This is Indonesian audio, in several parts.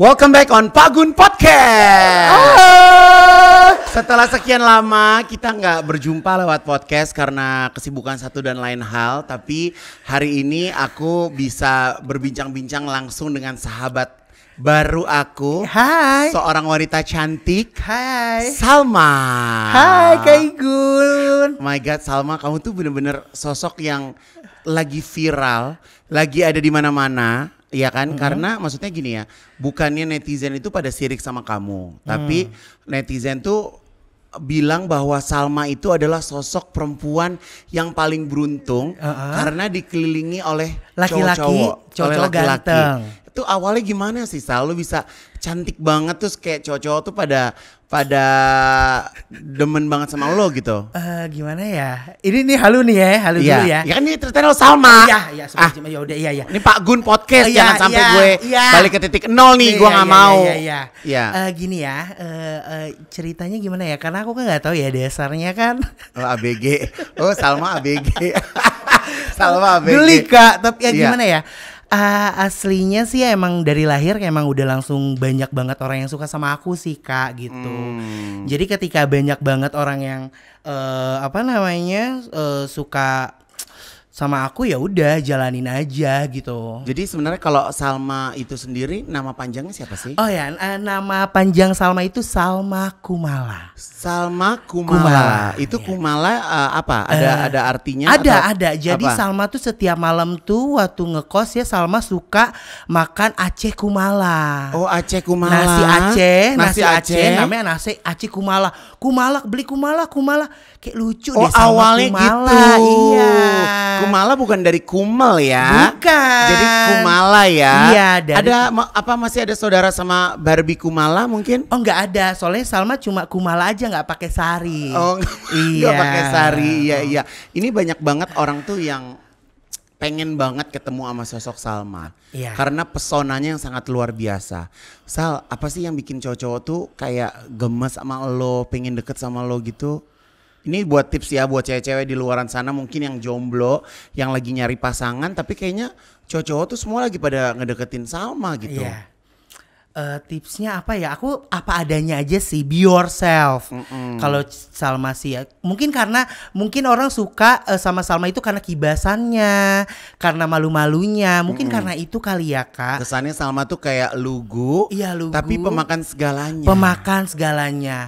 Welcome back on Pagun Podcast. Ah. Setelah sekian lama kita nggak berjumpa lewat podcast karena kesibukan satu dan lain hal, tapi hari ini aku bisa berbincang-bincang langsung dengan sahabat baru aku. Hai. Seorang wanita cantik. Hai. Salma. Hai Kaigun. Oh my God Salma, kamu tuh bener-bener sosok yang lagi viral, lagi ada di mana-mana Iya kan? Mm -hmm. Karena maksudnya gini ya, bukannya netizen itu pada sirik sama kamu, tapi mm. netizen tuh bilang bahwa Salma itu adalah sosok perempuan yang paling beruntung uh -huh. karena dikelilingi oleh laki-laki, oleh laki-laki. Itu awalnya gimana sih Sal? Lu bisa cantik banget terus kayak cowok-cowok tuh pada pada demen banget sama lo gitu? Uh, gimana ya? Ini nih halu nih ya, halu yeah. dulu ya. Ya kan ini cerita lo Salma. Iya, iya, ah. ya udah iya iya. Ini Pak Gun podcast uh, iya, jangan sampai iya, gue iya. balik ke titik nol nih, uh, gue iya, nggak uh, mau. Iya, iya, iya. Uh, gini ya, uh, uh, ceritanya gimana ya? Karena aku kan nggak tahu ya dasarnya kan. Oh ABG. Oh Salma ABG. Salma ABG. Geli kak, tapi ya iya. gimana ya? Uh, aslinya sih emang dari lahir emang udah langsung banyak banget orang yang suka sama aku sih kak gitu. Hmm. Jadi ketika banyak banget orang yang uh, apa namanya uh, suka sama aku ya udah jalanin aja gitu. Jadi sebenarnya kalau Salma itu sendiri nama panjangnya siapa sih? Oh ya, eh, nama panjang Salma itu Salma Kumala. Salma Kumala. Kumala itu ya. Kumala uh, apa? Ada uh, ada artinya Ada, atau ada. Jadi apa? Salma tuh setiap malam tuh waktu ngekos ya Salma suka makan Aceh Kumala. Oh, Aceh Kumala. Nasi Aceh, nasi, nasi Aceh. Aceh namanya nasi Aceh Kumala. Kumala beli Kumala, Kumala kayak lucu oh, deh Salma awalnya Kumala. gitu. Iya. Kumala Kumala bukan dari Kumal ya. Bukan. Jadi Kumala ya. Iya, dari Ada apa masih ada saudara sama Barbie Kumala mungkin? Oh, nggak ada. Soalnya Salma cuma Kumala aja nggak pakai sari. Oh, iya. Gak pakai sari. Iya, oh. iya. Ini banyak banget orang tuh yang pengen banget ketemu sama sosok Salma iya. karena pesonanya yang sangat luar biasa. Sal, apa sih yang bikin cowok-cowok tuh kayak gemes sama lo, pengen deket sama lo gitu? Ini buat tips ya buat cewek-cewek di luaran sana mungkin yang jomblo, yang lagi nyari pasangan tapi kayaknya cowok-cowok tuh semua lagi pada ngedeketin Salma gitu. Iya. Uh, tipsnya apa ya? Aku apa adanya aja sih. Be yourself. Mm -mm. Kalau Salma sih ya, mungkin karena mungkin orang suka uh, sama Salma itu karena kibasannya, karena malu-malunya. Mungkin mm -mm. karena itu kali ya kak. Kesannya Salma tuh kayak lugu. Iya lugu. Tapi pemakan segalanya. Pemakan segalanya.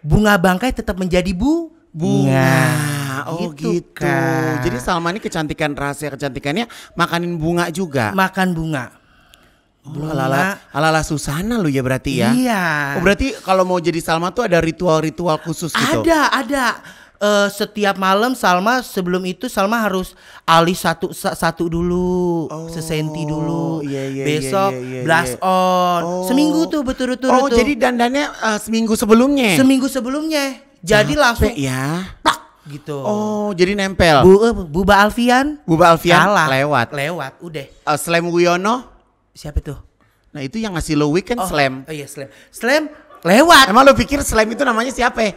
Bunga bangkai tetap menjadi bu bunga. bunga. Iya, oh gitu. gitu. Kak. Jadi Salma ini kecantikan rahasia kecantikannya makanin bunga juga. Makan bunga. Bunga. Oh, ala ala Susana lu ya berarti ya. Iya. Oh, berarti kalau mau jadi Salma tuh ada ritual-ritual khusus gitu. Ada, ada. Uh, setiap malam Salma sebelum itu Salma harus alis satu satu dulu, oh, sesenti dulu. Iya, iya, iya Besok iya, iya, iya, blast iya. on. Oh. Seminggu tuh betul-betul. Oh, tuh. jadi dandannya uh, seminggu sebelumnya. Seminggu sebelumnya jadi Capek langsung ya tak gitu oh jadi nempel bu uh, eh, buba Alfian buba Alfian Kalah. lewat lewat udah uh, Slam Wiono siapa itu? nah itu yang ngasih lo weekend oh, Slam oh iya Slam Slam lewat emang lo pikir Slam itu namanya siapa eh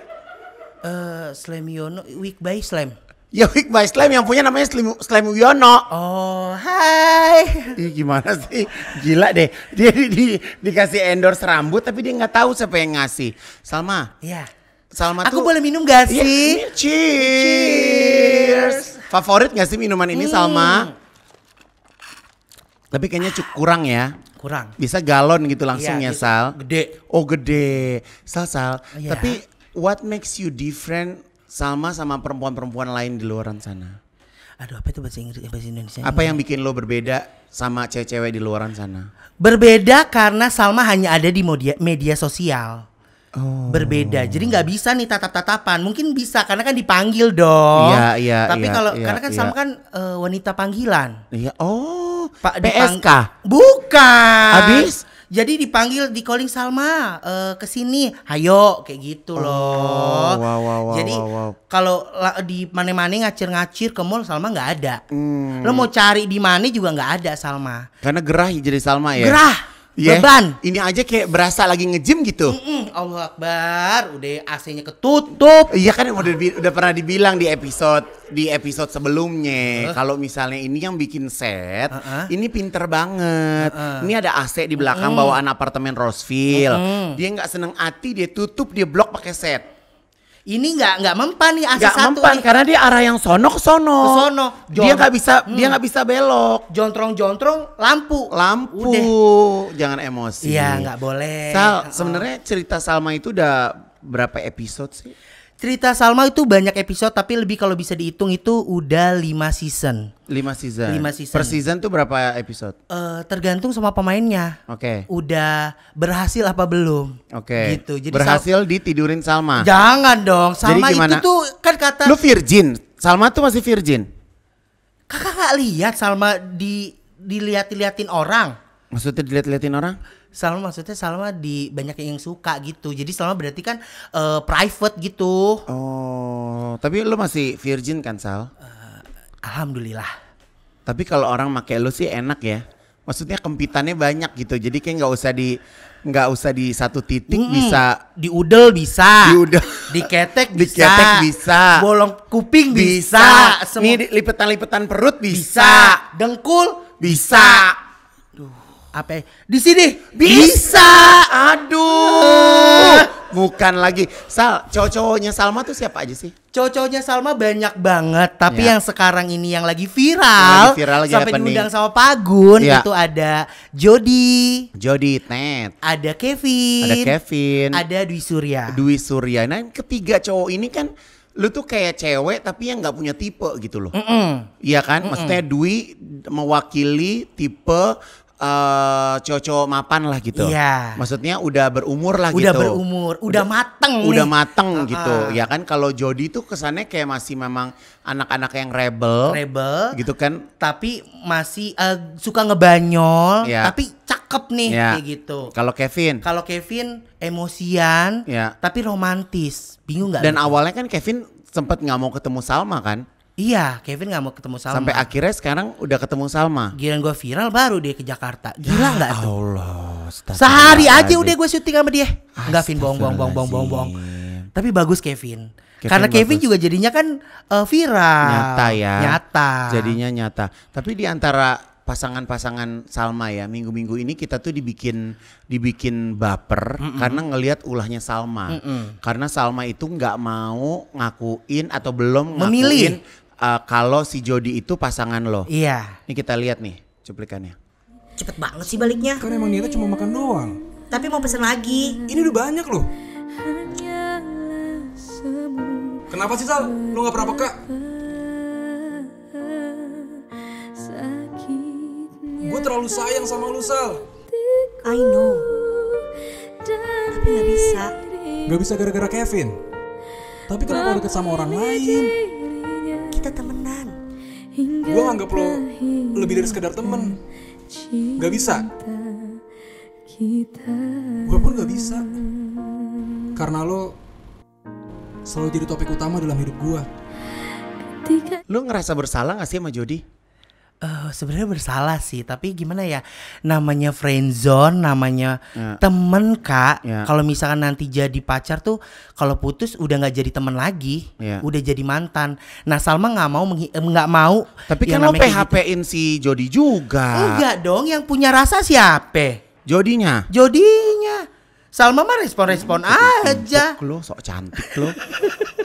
uh, Slam Wiono Week by Slam Ya Week by Slam yang punya namanya Slam, Slam Wiono. Oh, hai. Ih, gimana sih? Gila deh. Dia di, di, dikasih endorse rambut tapi dia nggak tahu siapa yang ngasih. Salma. Iya. Yeah Salma Aku tuh, boleh minum gak iya, sih? Ya, cheers. cheers. Favorit gak sih minuman ini hmm. Salma? Tapi kayaknya cukup kurang ya. Kurang. Bisa galon gitu langsung yeah, ya, Sal. Gede. Oh, gede. Sal, Sal. Oh, iya. Tapi what makes you different Salma sama perempuan-perempuan lain di luar sana? Aduh, apa itu bahasa Inggris, eh, bahasa Indonesia? Apa yang bikin lo berbeda sama cewek-cewek di luar sana? Berbeda karena Salma hanya ada di media sosial. Oh. berbeda. Jadi nggak bisa nih tatap-tatapan. Mungkin bisa karena kan dipanggil dong. Iya, iya. Tapi iya, kalau iya, karena kan iya. sama kan uh, wanita panggilan. Iya. Oh, Pak PSK. Bukan. Habis jadi dipanggil di calling Salma uh, ke sini, hayo kayak gitu oh, loh. Oh, wow, wow, wow, jadi wow, wow. kalau di mana-mana ngacir-ngacir ke mall Salma nggak ada. Hmm. Lo mau cari di mana juga nggak ada Salma. Karena gerah jadi Salma ya. Gerah Yeah. Beban. Ini aja kayak berasa lagi ngejim gitu. Mm -mm, Allah Akbar, udah AC-nya ketutup. Iya kan udah udah pernah dibilang di episode di episode sebelumnya. Uh. Kalau misalnya ini yang bikin set, uh -uh. ini pinter banget. Uh -uh. Ini ada AC di belakang uh -uh. bawaan apartemen Roseville. Uh -uh. Dia nggak seneng hati, dia tutup, dia blok pakai set ini nggak nggak mempan nih AC satu mempan nih. karena dia arah yang sono ke sono. Ke sono. Jon dia nggak bisa hmm. dia nggak bisa belok. Jontrong-jontrong lampu. Lampu. Udah. Jangan emosi. Iya nggak boleh. Sal, sebenarnya cerita Salma itu udah berapa episode sih? Cerita Salma itu banyak episode tapi lebih kalau bisa dihitung itu udah 5 season. 5 season. 5 season. Per season tuh berapa episode? Uh, tergantung sama pemainnya. Oke. Okay. Udah berhasil apa belum? Oke. Okay. Gitu. Jadi berhasil Sal ditidurin Salma. Jangan dong. Salma Jadi itu tuh kan kata Lu virgin. Salma tuh masih virgin. Kakak gak lihat Salma di dilihat-liatin orang. Maksudnya dilihat-liatin orang? Salma maksudnya Salma di banyak yang suka gitu. Jadi Salma berarti kan uh, private gitu. Oh, tapi lu masih virgin kan Sal? Uh, Alhamdulillah. Tapi kalau orang make lu sih enak ya. Maksudnya kempitannya banyak gitu. Jadi kayak nggak usah di nggak usah di satu titik mm, bisa diudel bisa diudel diketek bisa diketek bisa bolong kuping bisa, bisa. Semu- nih lipetan-lipetan perut bisa, bisa. dengkul bisa. bisa apa di sini bisa, bisa. aduh bukan lagi Sal cowok-cowoknya Salma tuh siapa aja sih cowok-cowoknya Salma banyak banget tapi ya. yang sekarang ini yang lagi viral, lagi viral lagi sampai diundang sama Pagun ya. itu ada Jody Jody Ted ada Kevin ada Kevin ada Dwi Surya Dwi Surya nah ketiga cowok ini kan lu tuh kayak cewek tapi yang nggak punya tipe gitu loh. Iya kan? Mm -mm. Maksudnya Dwi mewakili tipe uh, cocok mapan lah gitu. Iya. Maksudnya udah berumur lah udah gitu. Udah berumur, udah, udah mateng. Udah nih. mateng uh -uh. gitu. Ya kan kalau Jody tuh kesannya kayak masih memang anak-anak yang rebel. Rebel. Gitu kan. Tapi masih uh, suka ngebanyol, ya. tapi cakep nih ya. kayak gitu. Kalau Kevin? Kalau Kevin emosian, ya. tapi romantis. Bingung nggak? Dan gitu? awalnya kan Kevin sempat nggak mau ketemu Salma kan? Iya, Kevin nggak mau ketemu Salma. Sampai akhirnya sekarang udah ketemu Salma. Giliran gue viral baru dia ke Jakarta. Gila nggak ya, tuh? Allah. Sehari aja udah gue syuting sama dia. Enggak, Vin bohong, bohong, bohong, bohong, bohong, bohong. Tapi bagus Kevin. Kevin Karena bagus. Kevin juga jadinya kan uh, viral. Nyata ya. Nyata. Jadinya nyata. Tapi di antara pasangan-pasangan Salma ya minggu-minggu ini kita tuh dibikin dibikin baper mm -mm. karena ngelihat ulahnya Salma mm -mm. karena Salma itu nggak mau ngakuin atau belum ngakuin Memilih uh, kalau si Jody itu pasangan lo. Iya. Ini kita lihat nih cuplikannya. Cepet banget sih baliknya. Karena emang niatnya cuma makan doang. Tapi mau pesen lagi. Ini udah banyak loh. Kenapa sih Sal? Lo gak pernah peka? Gue terlalu sayang sama lo Sal. I know. Tapi gak bisa. Gak bisa gara-gara Kevin. Tapi kenapa deket sama orang lain? kita temenan gue nganggap lo lebih dari sekedar temen gak bisa gue pun gak bisa karena lo selalu jadi topik utama dalam hidup gue lo ngerasa bersalah gak sih sama Jody? uh, sebenarnya bersalah sih tapi gimana ya namanya friend zone namanya yeah. temen kak yeah. kalau misalkan nanti jadi pacar tuh kalau putus udah nggak jadi temen lagi yeah. udah jadi mantan nah Salma nggak mau eh, nggak mau tapi kan lo PHP-in gitu. si Jody juga enggak dong yang punya rasa siapa Jodinya Jodinya Salma mah respon-respon aja. Lo sok cantik lo.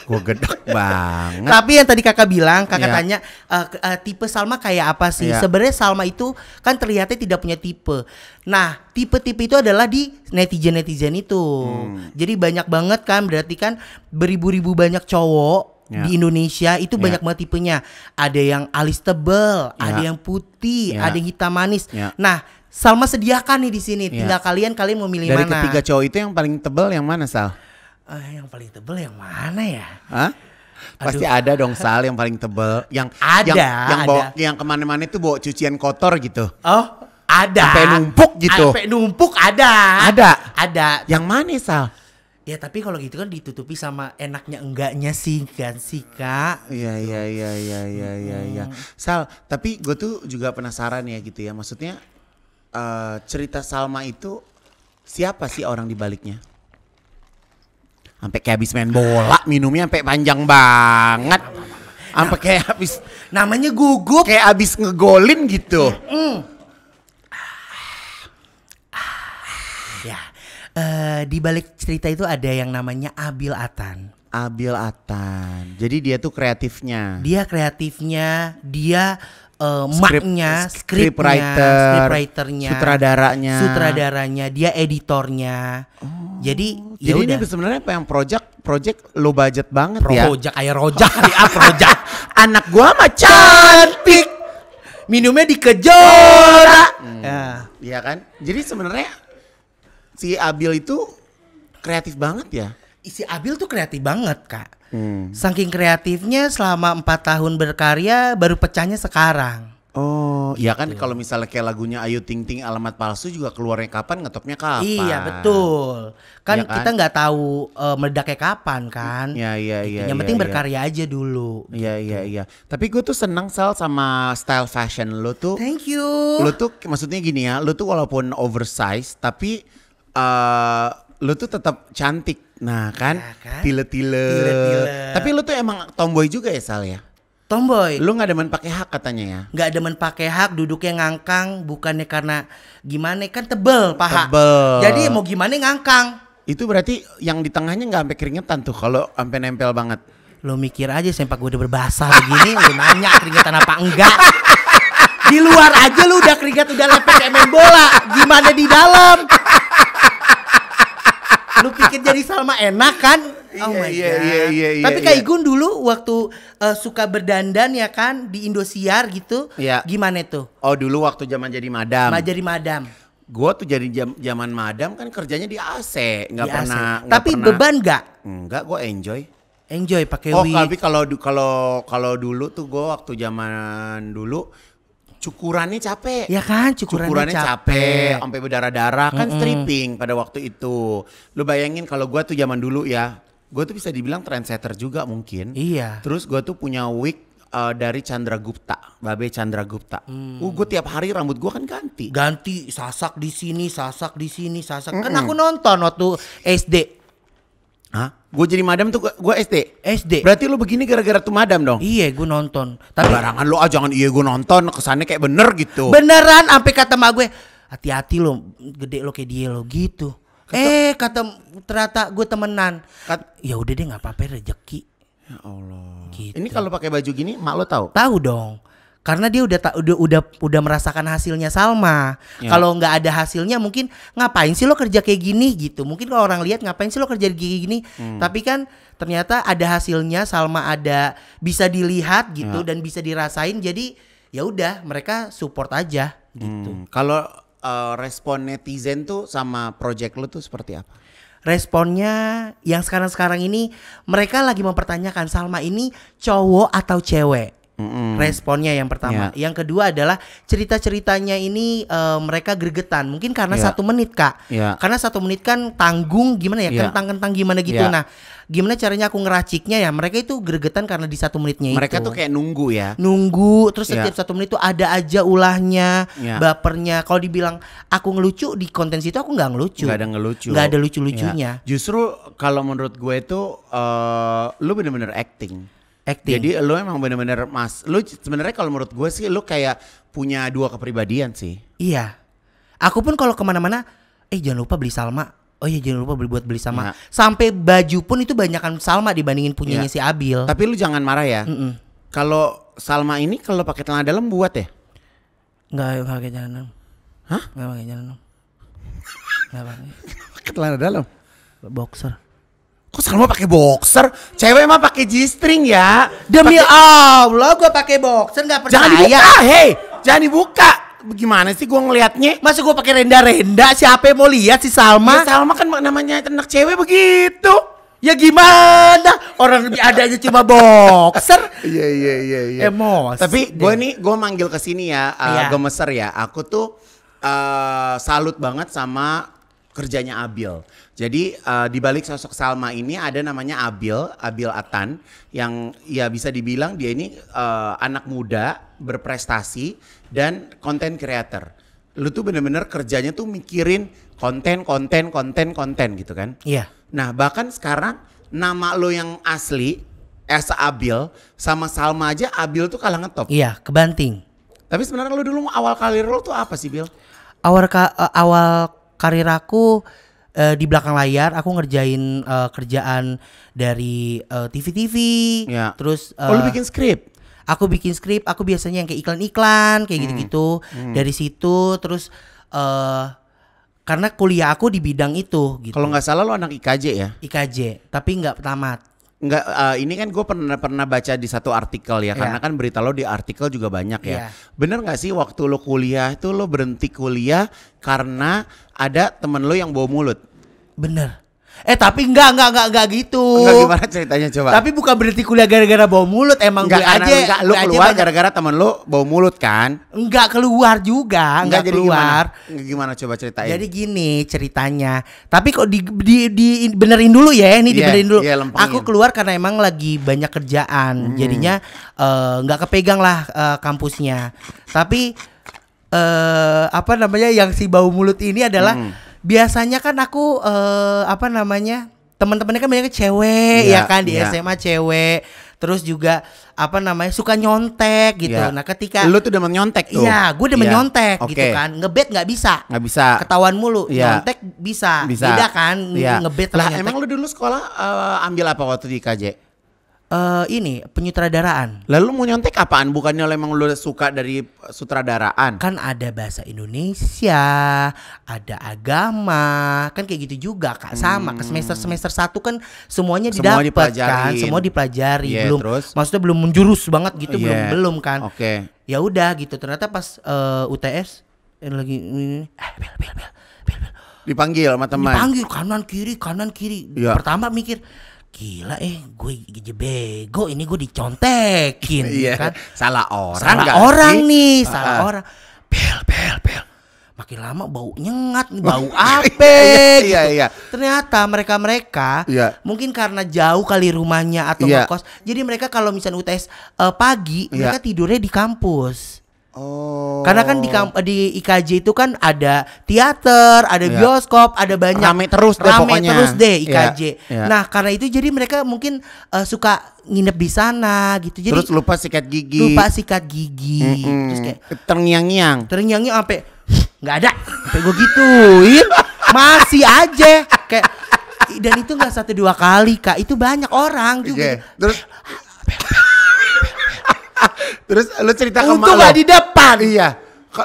Gue gedek banget. Tapi yang tadi kakak bilang, kakak yeah. tanya uh, uh, tipe Salma kayak apa sih? Yeah. Sebenarnya Salma itu kan terlihatnya tidak punya tipe. Nah, tipe-tipe itu adalah di netizen-netizen itu. Hmm. Jadi banyak banget kan, berarti kan beribu-ribu banyak cowok yeah. di Indonesia itu yeah. banyak banget tipenya. Ada yang alis tebel, yeah. ada yang putih, yeah. ada yang hitam manis. Yeah. Nah, Salma sediakan nih di sini. Yeah. Tinggal kalian kalian mau milih Dari mana. Dari ketiga cowok itu yang paling tebel yang mana Sal? Uh, yang paling tebel yang mana ya? Hah? Aduh. Pasti ada dong Sal yang paling tebel, yang ada, yang, yang bawa, yang kemana-mana itu bawa cucian kotor gitu. Oh, ada. Sampai numpuk gitu. Sampai numpuk ada. Ada. Ada. Yang mana Sal? Ya tapi kalau gitu kan ditutupi sama enaknya enggaknya sih kan sih kak. Iya iya iya iya iya iya. iya. Hmm. Sal, tapi gue tuh juga penasaran ya gitu ya. Maksudnya Eh, cerita Salma itu siapa sih orang di baliknya? Sampai kayak habis main bola, minumnya sampai panjang banget. Sampai kayak habis namanya gugup, kayak habis ngegolin gitu. Ya Uh, di balik cerita itu ada yang namanya Abil Atan. Abil Atan. Jadi dia tuh kreatifnya. Dia kreatifnya, dia uh, script, maknya, script, writer, sutradaranya, sutradaranya, dia editornya. Oh. Jadi jadi yaudah. ini sebenarnya apa yang project project low budget banget Pro ya. Project kayak rojak kali rojak. project. Anak gua mah cantik. Minumnya dikejora. Iya. Hmm. Ya. Iya kan? Jadi sebenarnya si Abil itu kreatif banget ya. Si Abil tuh kreatif banget, Kak. Hmm. Saking kreatifnya selama empat tahun berkarya baru pecahnya sekarang. Oh, iya kan gitu. kan kalau misalnya kayak lagunya Ayu Ting Ting alamat palsu juga keluarnya kapan, ngetopnya kapan. Iya, betul. Kan, ya kan? kita nggak tahu uh, meledaknya kapan kan. Iya, iya, gitu. iya. Yang ya, penting ya, berkarya aja dulu. Iya, iya gitu. iya, iya. Tapi gue tuh senang sel sama style fashion lo tuh. Thank you. Lo tuh maksudnya gini ya, lo tuh walaupun oversize tapi uh, eh, lo tuh tetap cantik Nah kan, ya, kan? tile-tile. Tapi lu tuh emang tomboy juga ya Sal ya? Tomboy. Lu nggak demen pakai hak katanya ya? Nggak demen pakai hak, duduknya ngangkang, bukannya karena gimana kan tebel paha. Tebel. Jadi mau gimana ngangkang. Itu berarti yang di tengahnya gak sampai keringetan tuh kalau sampai nempel banget. Lo mikir aja sempak gue udah berbahasa begini, lu nanya keringetan apa enggak. Di luar aja lu udah keringat udah lepek kayak main bola, gimana di dalam? lu pikir jadi Salma enak kan? Iya, oh my iya, iya god. Iya, iya, iya, Tapi kayak iya. Igun dulu waktu uh, suka berdandan ya kan di Indosiar gitu. Iya. Gimana itu? Oh dulu waktu zaman jadi madam. Ma jadi madam. Gua tuh jadi jam, zaman madam kan kerjanya di AC, nggak pernah. AC. Tapi pernah, beban gak? Enggak, gue enjoy. Enjoy pakai oh, Oh, tapi kalau kalau kalau dulu tuh gue waktu zaman dulu cukurannya capek. Ya kan, cukurannya, cukurannya capek, capek sampai berdarah-darah kan mm -hmm. stripping pada waktu itu. Lu bayangin kalau gua tuh zaman dulu ya, gua tuh bisa dibilang trendsetter juga mungkin. Iya. Terus gua tuh punya wig uh, dari Chandra Gupta, Babe Chandra Gupta. Hmm. Uh, gue tiap hari rambut gue kan ganti. Ganti, sasak di sini, sasak di sini, sasak. Mm -mm. Kan aku nonton waktu SD. Hah? Gue jadi madam tuh gue SD. SD. Berarti lu begini gara-gara tuh madam dong? Iya, gue nonton. Tapi barangan lu ah jangan iya gue nonton, kesannya kayak bener gitu. Beneran sampai kata mak gue, hati-hati lo, gede lo kayak dia lo gitu. Kata, eh kata ternyata gue temenan. Kat, ya udah deh nggak apa-apa rezeki. Ya Allah. Gitu. Ini kalau pakai baju gini mak lo tahu? Tahu dong karena dia udah udah udah udah merasakan hasilnya Salma. Yeah. Kalau nggak ada hasilnya mungkin ngapain sih lo kerja kayak gini gitu. mungkin kalau orang lihat ngapain sih lo kerja kayak gini. Hmm. Tapi kan ternyata ada hasilnya Salma ada bisa dilihat gitu yeah. dan bisa dirasain. Jadi ya udah mereka support aja gitu. Hmm. Kalau uh, respon netizen tuh sama project lo tuh seperti apa? Responnya yang sekarang-sekarang ini mereka lagi mempertanyakan Salma ini cowok atau cewek. Mm-hmm. Responnya yang pertama. Yeah. Yang kedua adalah cerita-ceritanya ini uh, mereka gregetan. Mungkin karena yeah. satu menit kak. Yeah. Karena satu menit kan tanggung gimana ya yeah. kentang-kentang gimana gitu. Yeah. Nah, gimana caranya aku ngeraciknya ya? Mereka itu gregetan karena di satu menitnya mereka itu. Mereka tuh kayak nunggu ya. Nunggu. Terus yeah. Iya. satu menit tuh ada aja ulahnya, yeah. bapernya. Kalau dibilang aku ngelucu di konten situ aku nggak ngelucu. Gak ada ngelucu. Gak ada lucu-lucunya. Yeah. Justru kalau menurut gue itu uh, eh, lu bener-bener acting acting. Jadi lu emang bener-bener mas, lu sebenarnya kalau menurut gue sih lu kayak punya dua kepribadian sih. Iya. Aku pun kalau kemana-mana, eh jangan lupa beli Salma. Oh iya jangan lupa beli buat beli Salma. Ya. Sampai baju pun itu banyakan Salma dibandingin punyanya ya. si Abil. Tapi lu jangan marah ya. Mm -mm. Kalau Salma ini kalau pakai celana dalam buat ya? Enggak, enggak pakai celana dalam. Hah? Enggak pakai celana dalam. Enggak pakai. celana dalam. Boxer. Kok Salma pakai boxer? Cewek mah pakai G-string ya. Demi pake... Allah, gua pakai boxer nggak percaya. Jangan dibuka, hei, jangan dibuka. Gimana sih gua ngelihatnya? Masa gua pakai renda-renda? Siapa yang mau lihat si Salma? Ya, Salma kan namanya anak cewek begitu. Ya gimana? Orang lebih ada aja cuma boxer. Iya iya iya iya. Emos. Tapi gue iya. nih gue manggil ke sini ya, uh, eh, yeah. gemeser ya. Aku tuh uh, salut banget sama kerjanya Abil. Jadi uh, di balik sosok Salma ini ada namanya Abil, Abil Atan yang ya bisa dibilang dia ini uh, anak muda berprestasi dan konten creator. Lu tuh bener-bener kerjanya tuh mikirin konten, konten, konten, konten gitu kan? Iya. Nah bahkan sekarang nama lo yang asli Esa Abil sama Salma aja Abil tuh kalah ngetop. Iya, kebanting. Tapi sebenarnya lo dulu awal karir lo tuh apa sih, Bil? Awal ka, eh, awal karir aku uh, eh, di belakang layar aku ngerjain uh, kerjaan dari uh, eh, TV-TV ya. terus uh, oh, lu bikin skrip aku bikin skrip aku biasanya yang kayak iklan-iklan kayak hmm. gitu-gitu hmm. hmm. dari situ terus uh, karena kuliah aku di bidang itu gitu. Kalau nggak salah lo anak IKJ ya? IKJ, tapi nggak tamat. Enggak, uh, eh, ini kan gue pernah pernah baca di satu artikel ya, yeah. karena kan berita lo di artikel juga banyak ya. Yeah. Bener nggak sih waktu lo kuliah itu lo berhenti kuliah karena ada temen lo yang bawa mulut? Bener. Eh tapi enggak enggak enggak enggak gitu. Enggak gimana ceritanya coba. Tapi bukan berarti kuliah gara-gara bau mulut emang enggak, gue aja. Enggak, lu keluar gara-gara temen lu bau mulut kan? Enggak keluar juga, enggak, enggak jadi keluar. Gimana, gimana coba ceritain? Jadi gini ceritanya. Tapi kok di di, di benerin dulu ya, ini yeah, dibenerin dulu. Yeah, iya, Aku keluar karena emang lagi banyak kerjaan. Hmm. Jadinya uh, kepegang lah uh, kampusnya. Tapi eh uh, apa namanya yang si bau mulut ini adalah hmm biasanya kan aku uh, apa namanya teman-temannya kan banyak cewek yeah, ya kan di yeah. SMA cewek terus juga apa namanya suka nyontek gitu yeah. nah ketika lu tuh udah menyontek. tuh iya gue udah yeah. nyontek okay. gitu kan ngebet nggak bisa nggak bisa ketahuan mulu yeah. nyontek bisa, bisa. beda kan yeah. ngebet lah emang lu dulu sekolah uh, ambil apa waktu di KJ uh, ini penyutradaraan. Lalu mau nyontek apaan? Bukannya lo emang lo suka dari sutradaraan? Kan ada bahasa Indonesia, ada agama, kan kayak gitu juga kak. Sama ke hmm. semester semester satu kan semuanya didapat semua kan, semua dipelajari. Yeah, belum, terus? maksudnya belum menjurus banget gitu, yeah. belum belum kan? Oke. Okay. Ya udah gitu. Ternyata pas uh, eh, UTS yang lagi, ini, eh, bel bel bel bel bel. Dipanggil sama teman. Dipanggil kanan kiri kanan kiri. ya. Pertama mikir gila eh gue bego ini gue dicontekin iya. kan salah orang salah orang sih? nih uh. salah orang pel pel pel makin lama bau nyengat bau iya, apa iya, gitu. iya, iya. ternyata mereka mereka iya. mungkin karena jauh kali rumahnya atau iya. kos jadi mereka kalau misalnya UTS uh, eh, pagi iya. mereka tidurnya di kampus Oh. Karena kan di di IKJ itu kan ada teater, ada yeah. bioskop, ada banyak. Rame terus deh Rame pokoknya. terus deh IKJ. Iya, yeah. Yeah. Nah, karena itu jadi mereka mungkin uh, suka nginep di sana gitu. Jadi Terus lupa sikat gigi. Lupa sikat gigi. Mm -hmm. Terus kayak terngiang-ngiang. Terngiang-ngiang sampai nggak ada. Sampai gue gituin. Masih aja kayak dan itu nggak satu dua kali kak itu banyak orang juga okay. terus Terus lu cerita ke Untung gak lo. di depan. Iya.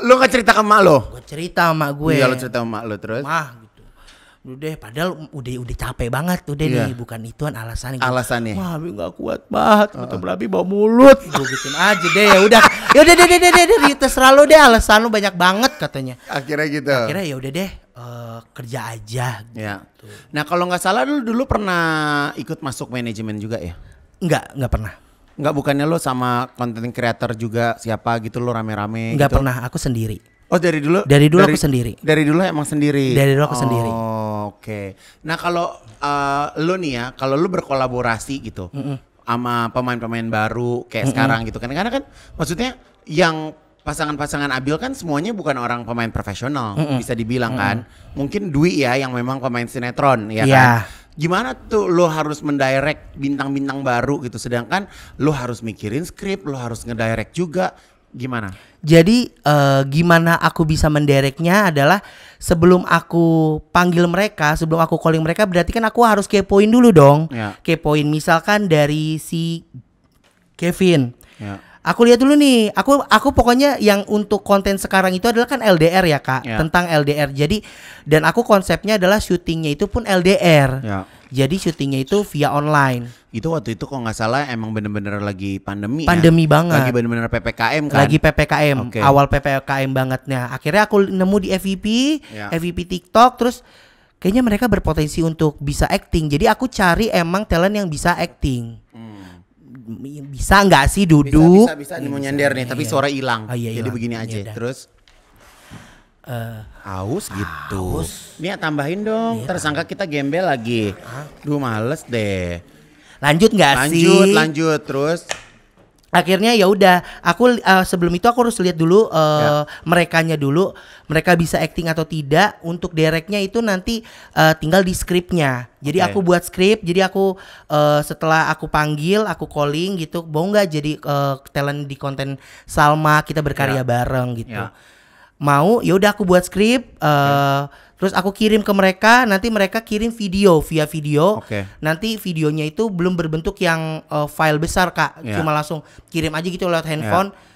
Lu gak cerita ke mak lo? Gue cerita sama gue. Iya lu cerita sama mak lo terus. Mah gitu. Udah padahal udah udah capek banget udah yeah. Iya. nih bukan ituan alasan Gitu. Alasannya. Wah, abi gak kuat banget. Uh -uh. Betul bawa mulut. Gue gituin aja deh ya udah. Ya udah deh deh deh deh deh terserah lo deh alasan lu banyak banget katanya. Akhirnya gitu. Akhirnya ya udah deh uh, kerja aja iya. gitu. Ya. Nah, kalau nggak salah dulu dulu pernah ikut masuk manajemen juga ya? Enggak, enggak pernah. Enggak bukannya lo sama konten creator juga siapa gitu lo rame-rame Enggak gitu. pernah, aku sendiri. Oh dari dulu? Dari dulu dari, aku sendiri. Dari dulu emang sendiri. Dari dulu aku oh, sendiri. Oke. Okay. Nah kalau uh, lo nih ya, kalau lo berkolaborasi gitu mm -mm. sama pemain-pemain baru kayak mm hmm sekarang gitu kan, karena kan maksudnya yang pasangan-pasangan Abil kan semuanya bukan orang pemain profesional mm hmm bisa dibilang mm hmm kan. Mungkin Dwi ya yang memang pemain sinetron ya yeah. Kan? gimana tuh lo harus mendirect bintang-bintang baru gitu sedangkan lo harus mikirin skrip lo harus ngedirect juga gimana jadi uh, gimana aku bisa mendireknya adalah sebelum aku panggil mereka sebelum aku calling mereka berarti kan aku harus kepoin dulu dong ya. kepoin misalkan dari si Kevin ya Aku lihat dulu nih. Aku aku pokoknya yang untuk konten sekarang itu adalah kan LDR ya kak, ya. tentang LDR. Jadi dan aku konsepnya adalah syutingnya itu pun LDR. ya. Jadi syutingnya itu via online. Itu waktu itu kok nggak salah emang bener-bener lagi pandemi. Ya? Pandemi ya? banget. Lagi bener-bener ppkm kan. Lagi ppkm. Okay. Awal ppkm bangetnya. Akhirnya aku nemu di FVP, ya. FVP TikTok, terus kayaknya mereka berpotensi untuk bisa acting. Jadi aku cari emang talent yang bisa acting. Hmm bisa nggak sih duduk? Bisa bisa, bisa. Ini mau nyender nih, tapi iya. suara hilang. Oh, iya, Jadi iya. begini iya, aja. Terus uh, haus gitu. ini Nih tambahin dong. Ya. Tersangka kita gembel lagi. Duh males deh. Lanjut nggak sih? Lanjut lanjut terus akhirnya ya udah aku uh, sebelum itu aku harus lihat dulu uh, ya. merekanya dulu mereka bisa acting atau tidak untuk direknya itu nanti uh, tinggal di skripnya jadi okay. aku buat skrip jadi aku uh, setelah aku panggil aku calling gitu mau nggak jadi uh, talent di konten Salma kita berkarya ya. bareng gitu ya. mau ya udah aku buat skrip uh, ya Terus aku kirim ke mereka, nanti mereka kirim video via video. Okay. Nanti videonya itu belum berbentuk yang uh, file besar kak, yeah. cuma langsung kirim aja gitu lewat handphone. Yeah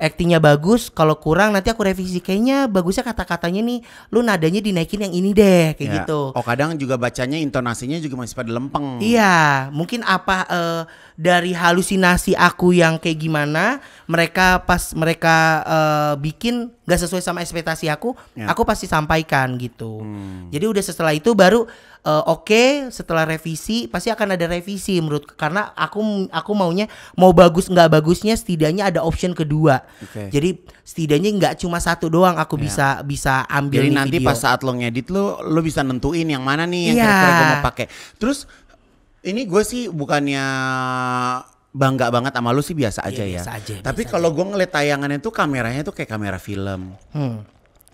actingnya bagus kalau kurang nanti aku revisi kayaknya bagusnya kata-katanya nih lu nadanya dinaikin yang ini deh kayak ya. gitu oh kadang juga bacanya intonasinya juga masih pada lempeng iya mungkin apa uh, dari halusinasi aku yang kayak gimana mereka pas mereka uh, bikin gak sesuai sama ekspektasi aku ya. aku pasti sampaikan gitu hmm. jadi udah setelah itu baru uh, oke okay, setelah revisi pasti akan ada revisi menurut karena aku aku maunya mau bagus nggak bagusnya setidaknya ada option kedua. Okay. Jadi setidaknya nggak cuma satu doang aku yeah. bisa bisa ambil. Jadi nanti video. pas saat lo ngedit lo lo bisa nentuin yang mana nih yang yeah. kira-kira mau pakai. Terus ini gue sih bukannya bangga banget sama lu sih biasa iya, aja yeah, ya. Biasa aja, Tapi kalau gue ngeliat tayangannya tuh kameranya tuh kayak kamera film. Hmm.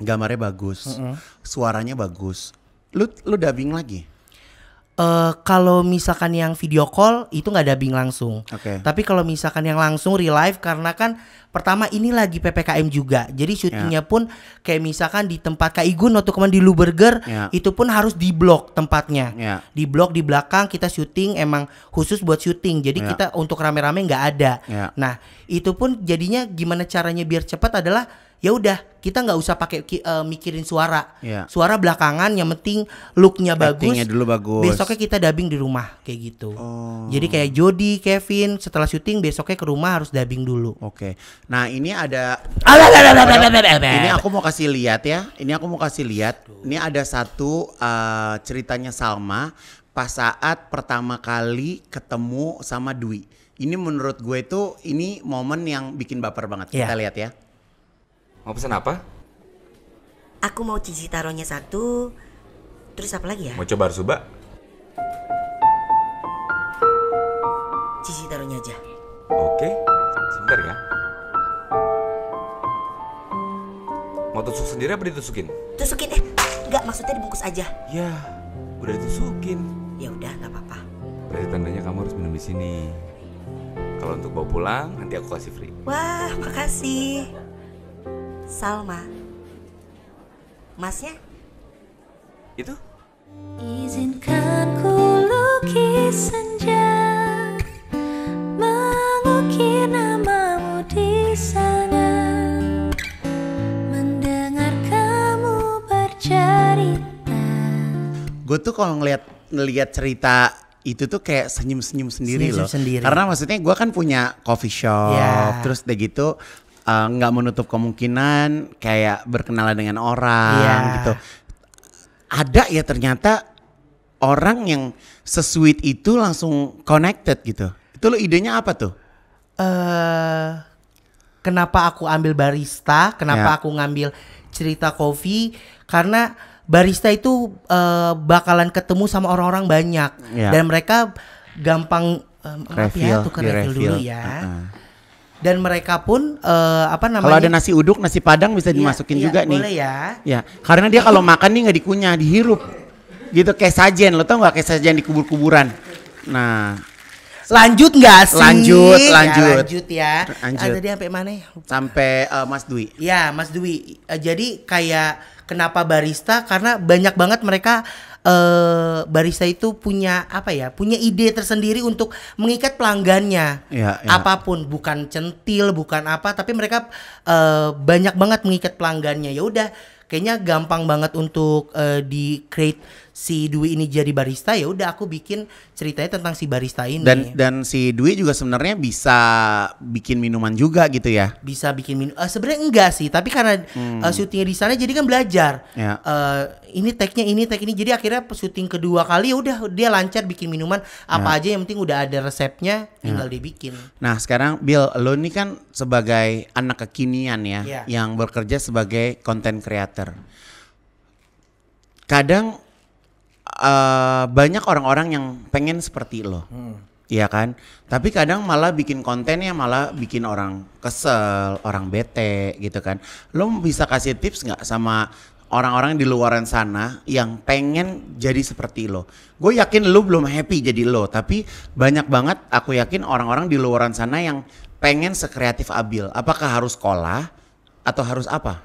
Gambarnya bagus, mm -hmm. suaranya bagus, Lu lu dubbing lagi? Uh, kalau misalkan yang video call itu nggak dubbing langsung. Okay. Tapi kalau misalkan yang langsung real live karena kan pertama ini lagi PPKM juga. Jadi syutingnya yeah. pun kayak misalkan di tempat Kak Igun atau kemarin di Luberger yeah. itu pun harus di blok tempatnya. Yeah. Di blok di belakang kita syuting emang khusus buat syuting. Jadi yeah. kita untuk rame-rame nggak -rame ada. Yeah. Nah, itu pun jadinya gimana caranya biar cepat adalah ya udah kita nggak usah pakai uh, mikirin suara yeah. suara belakangan yang penting looknya bagus dulu bagus besoknya kita dubbing di rumah kayak gitu oh. jadi kayak Jody Kevin setelah syuting besoknya ke rumah harus dubbing dulu oke okay. nah ini ada ah, ini aku mau kasih lihat ya ini aku mau kasih lihat ini ada satu uh, ceritanya Salma pas saat pertama kali ketemu sama Dwi ini menurut gue tuh ini momen yang bikin baper banget yeah. kita iya. lihat ya Mau pesan apa? Aku mau cici taronya satu. Terus apa lagi ya? Mau coba coba. Cici taronya aja. Oke, sebentar ya. Mau tusuk sendiri apa ditusukin? Tusukin eh, nggak maksudnya dibungkus aja. Ya, udah ditusukin. Ya udah, nggak apa-apa. Berarti tandanya kamu harus minum di sini. Kalau untuk bawa pulang, nanti aku kasih free. Wah, makasih. Salma. Masnya? Itu? Izinkan ku lukis senja Mengukir namamu di sana Mendengar kamu bercerita Gue tuh kalau ngeliat, ngeliat cerita itu tuh kayak senyum-senyum sendiri senyum, -senyum loh. Sendiri. Karena maksudnya gue kan punya coffee shop, yeah. terus udah gitu Eh, nggak uh, menutup kemungkinan kayak berkenalan dengan orang yeah. gitu. Ada ya ternyata orang yang sesuit itu langsung connected gitu. Itu lo idenya apa tuh? uh, kenapa aku ambil barista? Kenapa yeah. aku ngambil cerita kopi? Karena barista itu uh, bakalan ketemu sama orang-orang banyak yeah. dan mereka gampang um, refill, ya, tukar refill, refill dulu ya. Uh -uh dan mereka pun uh, apa namanya kalau ada nasi uduk nasi padang bisa iya, dimasukin iya, juga iya, nih boleh ya ya karena dia kalau makan nih nggak dikunyah dihirup gitu kayak sajian. lo tau nggak kayak sajian di kubur kuburan nah lanjut nggak sih lanjut ya, lanjut ya, ah, lanjut ya lanjut. Ah, tadi sampai mana ya? sampai uh, Mas Dwi ya Mas Dwi uh, jadi kayak Kenapa barista? Karena banyak banget mereka uh, barista itu punya apa ya? Punya ide tersendiri untuk mengikat pelanggannya. Ya, ya. Apapun, bukan centil, bukan apa, tapi mereka uh, banyak banget mengikat pelanggannya. Ya udah, kayaknya gampang banget untuk uh, eh, di create si Dwi ini jadi barista ya udah aku bikin ceritanya tentang si barista ini dan dan si Dwi juga sebenarnya bisa bikin minuman juga gitu ya bisa bikin minum uh, eh, sebenarnya enggak sih tapi karena eh, hmm. uh, syutingnya di sana jadi kan belajar ya. uh, ini tagnya ini tag ini jadi akhirnya syuting kedua kali ya udah dia lancar bikin minuman apa ya. aja yang penting udah ada resepnya tinggal ya. dibikin nah sekarang Bill lo ini kan sebagai anak kekinian ya, ya. yang bekerja sebagai konten creator kadang Eh, banyak orang-orang yang pengen seperti lo. Hmm. Iya kan? Tapi kadang malah bikin kontennya malah bikin orang kesel, orang bete gitu kan. Lo bisa kasih tips nggak sama orang-orang di luaran sana yang pengen jadi seperti lo. Gue yakin lo belum happy jadi lo, tapi banyak banget aku yakin orang-orang di luaran sana yang pengen sekreatif Abil. Apakah harus sekolah atau harus apa?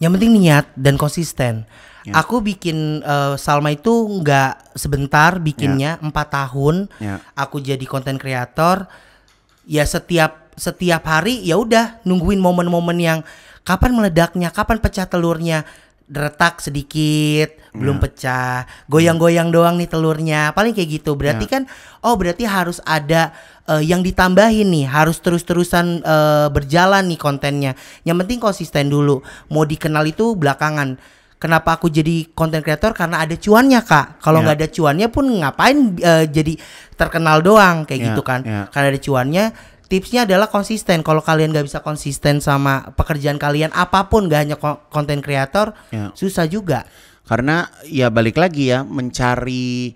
Yang penting niat dan konsisten Yeah. Aku bikin uh, Salma itu nggak sebentar bikinnya ya. empat 4 tahun. Yeah. Aku jadi konten kreator. Ya setiap setiap hari ya udah nungguin momen-momen yang kapan meledaknya, kapan pecah telurnya, retak sedikit, yeah. belum ya. pecah, goyang-goyang doang nih telurnya, paling kayak gitu. Berarti yeah. kan, oh berarti harus ada uh, yang ditambahin nih, harus terus-terusan uh, berjalan nih kontennya. Yang penting konsisten dulu. Mau dikenal itu belakangan kenapa aku jadi konten kreator karena ada cuannya kak kalau ya. nggak yeah. ada cuannya pun ngapain uh, jadi terkenal doang kayak yeah, gitu kan yeah. karena ada cuannya tipsnya adalah konsisten kalau kalian nggak bisa konsisten sama pekerjaan kalian apapun nggak hanya konten kreator yeah. susah juga karena ya balik lagi ya mencari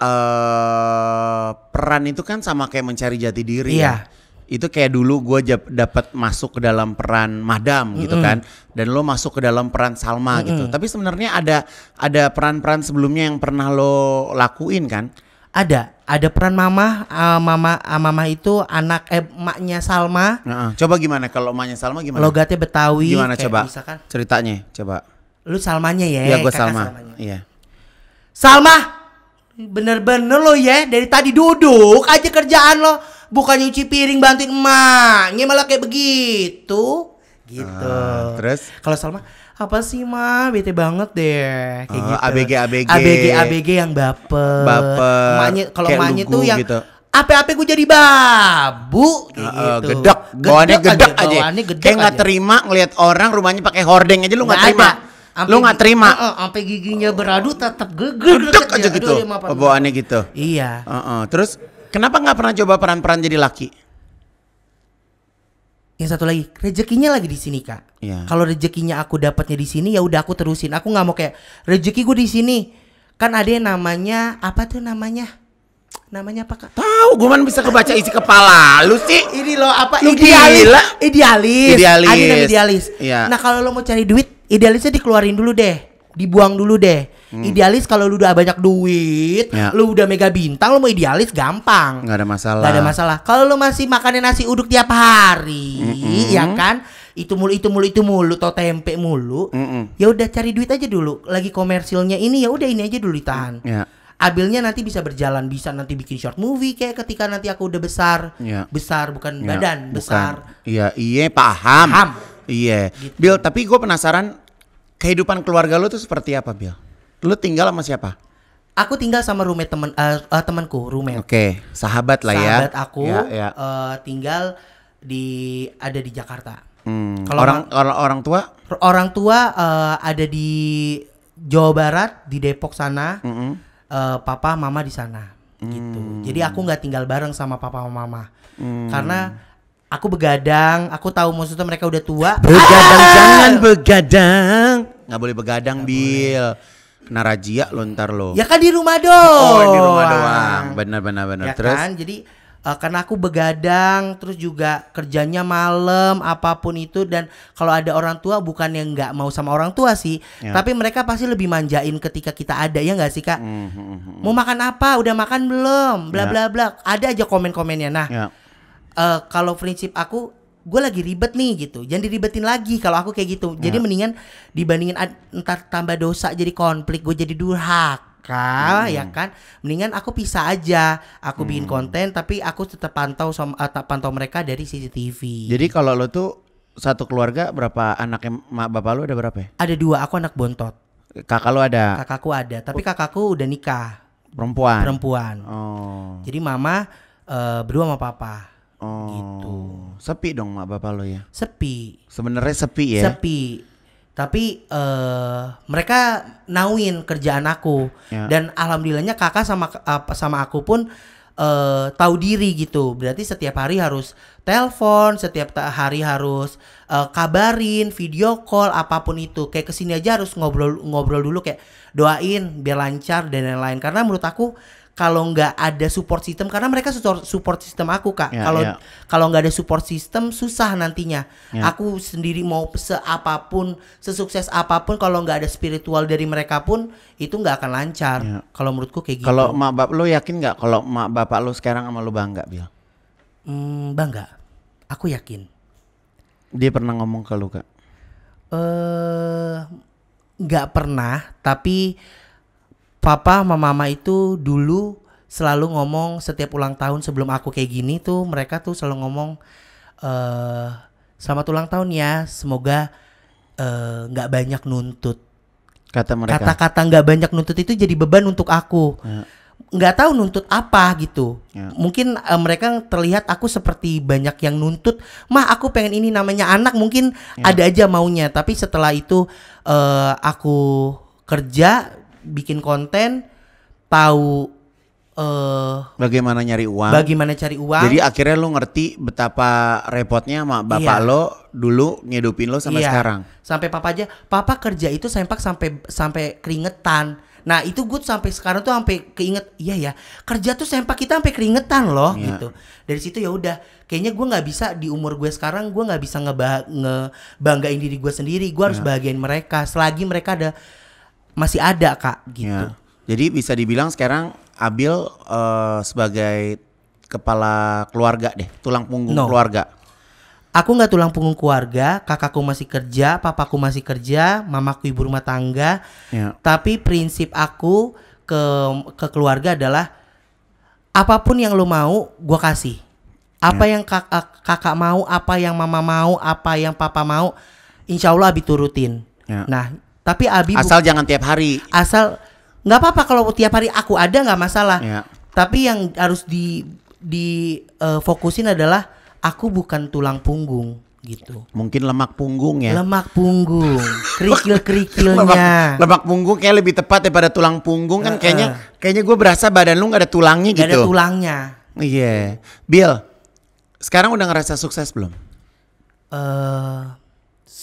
uh, peran itu kan sama kayak mencari jati diri yeah. ya itu kayak dulu gue dapat masuk ke dalam peran madam mm -hmm. gitu kan dan lo masuk ke dalam peran salma mm -hmm. gitu tapi sebenarnya ada ada peran-peran sebelumnya yang pernah lo lakuin kan ada ada peran mama uh, mama uh, mama itu anak eh maknya salma uh -uh. coba gimana kalau maknya salma gimana logatnya betawi gimana kayak coba misalkan, ceritanya coba lu salmanya ya ya gue salma iya salma bener-bener lo ya dari tadi duduk aja kerjaan lo bukan nyuci piring bantuin emaknya malah kayak begitu gitu. Uh, terus kalau Salma apa sih ma bete banget deh kayak uh, gitu. ABG ABG ABG ABG yang baper. Baper. Emaknya kalau emaknya tuh yang gitu. Apa-apa gue jadi babu kayak uh, uh, gitu. Gedek, bawaannya gedek aja. aja. gedek kayak nggak terima ngelihat orang rumahnya pakai hordeng aja lu nggak terima. Ada. Ampe lu nggak terima sampai uh, uh, giginya beradu tetap geger gedek aja gitu bawaannya gitu iya uh, uh. terus Kenapa nggak pernah coba peran-peran jadi laki? Yang satu lagi, rezekinya lagi di sini kak. Yeah. Kalau rezekinya aku dapatnya di sini, ya udah aku terusin. Aku nggak mau kayak rezeki gue di sini. Kan ada yang namanya apa tuh namanya? Namanya apa kak? Tahu, gue mana bisa kebaca isi kepala lu sih. Ini lo apa? Lu idealis. Gila. Idealis. Idealis. Ada idealis. Yeah. Nah kalau lo mau cari duit, idealisnya dikeluarin dulu deh dibuang dulu deh. Hmm. Idealis kalau lu udah banyak duit, ya. lu udah mega bintang, lu mau idealis gampang. Gak ada masalah. Gak ada masalah. Kalau lu masih makannya nasi uduk tiap hari, mm -hmm. ya kan? Itu mulu itu mulu itu mulu atau tempe mulu. Mm -hmm. Ya udah cari duit aja dulu. Lagi komersilnya ini ya udah ini aja dulu ditahan. Ya. Abilnya nanti bisa berjalan, bisa nanti bikin short movie kayak ketika nanti aku udah besar. Ya. Besar bukan ya. badan, bukan. besar. Iya, iya paham. Paham. Iya. Gitu. Bill, tapi gue penasaran kehidupan keluarga lu tuh seperti apa, Bill? Lu tinggal sama siapa? Aku tinggal sama roommate temen uh, uh, temanku, roommate. Oke, okay. sahabat lah sahabat ya. Sahabat aku ya, ya. Uh, tinggal di ada di Jakarta. Hmm. Kalau orang, orang orang tua? Orang tua uh, ada di Jawa Barat, di Depok sana. Mm -hmm. uh, papa, mama di sana. Mm. Gitu. Jadi aku nggak tinggal bareng sama papa sama mama. Mm. Karena aku begadang, aku tahu maksudnya mereka udah tua. Begadang ah! jangan begadang nggak boleh begadang gak Bil boleh. kena rajia lo ntar lo ya kan di rumah doang oh di rumah doang benar benar benar ya terus kan? jadi uh, karena aku begadang terus juga kerjanya malam apapun itu dan kalau ada orang tua bukan yang nggak mau sama orang tua sih ya. tapi mereka pasti lebih manjain ketika kita ada ya nggak sih kak mm -hmm. mau makan apa udah makan belum bla ya. bla bla ada aja komen komennya nah ya. uh, kalau prinsip aku gue lagi ribet nih gitu jangan diribetin lagi kalau aku kayak gitu jadi ya. mendingan dibandingin ntar tambah dosa jadi konflik gue jadi durhaka Kak, hmm. ya kan mendingan aku pisah aja aku hmm. bikin konten tapi aku tetap pantau sama eh, tak pantau mereka dari CCTV jadi kalau lo tuh satu keluarga berapa anaknya mak bapak lo ada berapa ya? ada dua aku anak bontot kakak lo ada kakakku ada tapi oh. kakakku udah nikah perempuan perempuan oh jadi mama uh, berdua sama papa Gitu. Oh. Gitu. Sepi dong mak bapak lo ya? Sepi. Sebenarnya sepi ya? Sepi. Tapi uh, mereka nauin kerjaan aku ya. dan alhamdulillahnya kakak sama uh, sama aku pun uh, tahu diri gitu. Berarti setiap hari harus telepon, setiap hari harus uh, kabarin, video call, apapun itu. Kayak kesini aja harus ngobrol ngobrol dulu kayak doain biar lancar dan lain-lain. Karena menurut aku kalau nggak ada support system karena mereka support system aku kak ya, kalau yeah, kalau nggak ada support system susah nantinya yeah. aku sendiri mau seapapun sesukses apapun kalau nggak ada spiritual dari mereka pun itu nggak akan lancar yeah. kalau menurutku kayak gitu kalau mak bapak lo yakin nggak kalau mak bapak lo sekarang sama lo bangga bil mm, bangga aku yakin dia pernah ngomong ke lo kak eh uh, nggak pernah tapi papa sama mama itu dulu selalu ngomong setiap ulang tahun sebelum aku kayak gini tuh mereka tuh selalu ngomong eh selamat ulang tahun ya semoga eh, nggak uh, banyak nuntut kata mereka kata-kata nggak banyak nuntut itu jadi beban untuk aku ya. nggak ya. tahu nuntut apa gitu ya. mungkin uh, mereka terlihat aku seperti banyak yang nuntut mah aku pengen ini namanya anak mungkin ya. ada aja maunya tapi setelah itu uh, aku kerja bikin konten, tahu uh, bagaimana nyari uang. Bagaimana cari uang. Jadi akhirnya lo ngerti betapa repotnya sama iya. bapak iya. lo dulu ngedupin lo sampai iya. sekarang. Sampai papa aja, papa kerja itu sempak sampai sampai keringetan. Nah, itu gue sampai sekarang tuh sampai keinget, iya ya, kerja tuh sempak kita sampai keringetan loh iya. gitu. Dari situ ya udah, kayaknya gue nggak bisa di umur gue sekarang gue nggak bisa ngebanggain diri gue sendiri. Gue harus iya. bahagiain mereka selagi mereka ada masih ada kak gitu. Ya. Jadi bisa dibilang sekarang Abil uh, sebagai kepala keluarga deh, tulang punggung no. keluarga. Aku nggak tulang punggung keluarga, kakakku masih kerja, papaku masih kerja, mamaku ibu rumah tangga. Ya. Tapi prinsip aku ke ke keluarga adalah apapun yang lo mau, gue kasih. Apa ya. yang kakak eh, kakak mau, apa yang mama mau, apa yang papa mau, insya Allah abi turutin. Ya. Nah tapi Abi asal bu- jangan tiap hari. Asal nggak apa-apa kalau tiap hari aku ada nggak masalah. Ya. Tapi yang harus di di uh, fokusin adalah aku bukan tulang punggung gitu. Mungkin lemak punggung ya. Lemak punggung, kerikil-kerikilnya. lemak, lemak punggung kayak lebih tepat daripada tulang punggung kan uh, uh. kayaknya kayaknya gue berasa badan lu nggak ada tulangnya gak gitu. ada tulangnya. Iya. Yeah. Bill, sekarang udah ngerasa sukses belum? Eh uh,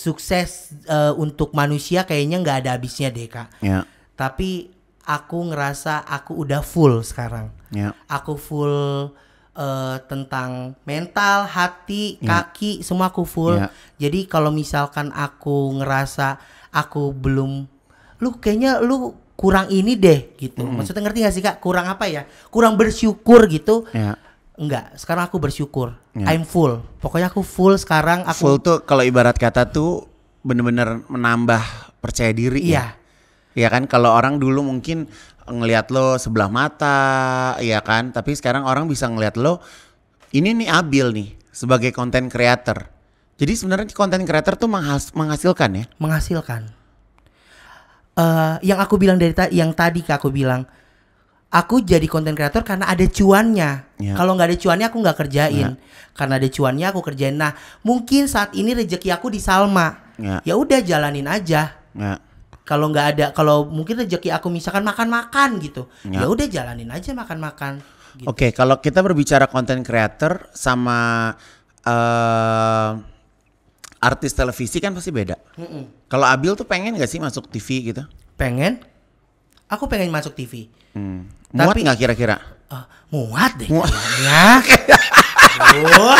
sukses uh, untuk manusia kayaknya nggak ada habisnya deh kak. Ya. Tapi aku ngerasa aku udah full sekarang. Ya. Aku full uh, tentang mental, hati, ya. kaki, semua aku full. Ya. Jadi kalau misalkan aku ngerasa aku belum, lu kayaknya lu kurang ini deh gitu. Mm. Maksudnya ngerti gak sih kak? Kurang apa ya? Kurang bersyukur gitu. Ya. Enggak, sekarang aku bersyukur. Yeah. I'm full. Pokoknya aku full sekarang aku Full tuh kalau ibarat kata tuh bener-bener menambah percaya diri ya. iya. ya. Iya kan kalau orang dulu mungkin ngelihat lo sebelah mata, ya kan? Tapi sekarang orang bisa ngelihat lo ini nih abil nih sebagai konten creator. Jadi sebenarnya konten creator tuh menghas menghasilkan ya? Menghasilkan. Uh, yang aku bilang dari ta yang tadi kak aku bilang aku jadi konten kreator karena ada cuannya. Yeah. Kalau nggak ada cuannya aku nggak kerjain. Yeah. Karena ada cuannya aku kerjain. Nah, mungkin saat ini rejeki aku di Salma. Yeah. Ya udah jalanin aja. Yeah. Kalau nggak ada, kalau mungkin rejeki aku misalkan makan-makan gitu, yeah. ya udah jalanin aja makan-makan. Gitu. Oke, okay, kalau kita berbicara konten kreator sama uh, artis televisi kan pasti beda. Mm -mm. Kalau Abil tuh pengen gak sih masuk TV gitu? Pengen. Aku pengen masuk TV. Hmm Muat nggak kira-kira? Uh, muat deh. Muat. Ya. Aduh,